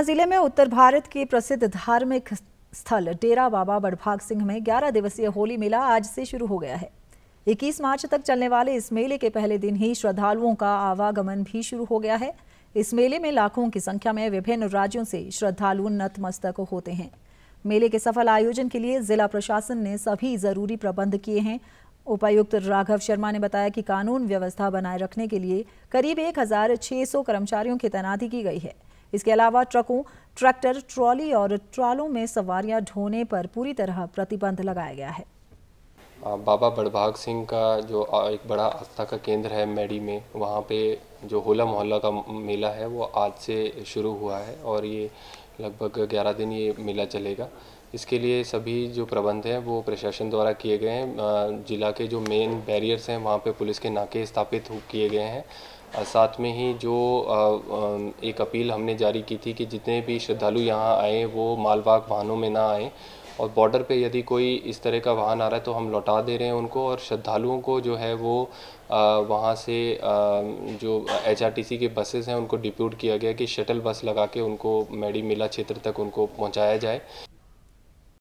जिले में उत्तर भारत के प्रसिद्ध धार्मिक स्थल डेरा बाबा बड़भाग सिंह में 11 दिवसीय होली मेला आज से शुरू हो गया है 21 मार्च तक चलने वाले इस मेले के पहले दिन ही श्रद्धालुओं का आवागमन भी शुरू हो गया है इस मेले में लाखों की संख्या में विभिन्न राज्यों से श्रद्धालु नतमस्तक होते हैं मेले के सफल आयोजन के लिए जिला प्रशासन ने सभी जरूरी प्रबंध किए हैं उपायुक्त राघव शर्मा ने बताया कि कानून व्यवस्था बनाए रखने के लिए करीब एक कर्मचारियों की तैनाती की गई है इसके अलावा ट्रकों ट्रैक्टर ट्रॉली और ट्रालों में सवारियां ढोने पर पूरी तरह प्रतिबंध लगाया गया है बाबा बड़भाग सिंह का जो एक बड़ा आस्था का केंद्र है मैडी में वहाँ पे जो होला मोहल्ला का मेला है वो आज से शुरू हुआ है और ये लगभग ग्यारह दिन ये मेला चलेगा इसके लिए सभी जो प्रबंध हैं वो प्रशासन द्वारा किए गए हैं जिला के जो मेन बैरियर्स हैं वहाँ पे पुलिस के नाके स्थापित किए गए हैं साथ में ही जो एक अपील हमने जारी की थी कि जितने भी श्रद्धालु यहाँ आए वो मालवाहक वाहनों में ना आएँ और बॉर्डर पे यदि कोई इस तरह का वाहन आ रहा है तो हम लौटा दे रहे हैं उनको और श्रद्धालुओं को जो है वो वहाँ से जो सी के बसेस हैं उनको डिप्यूट किया गया कि शटल बस लगा के उनको मेडी मेला क्षेत्र तक उनको पहुँचाया जाए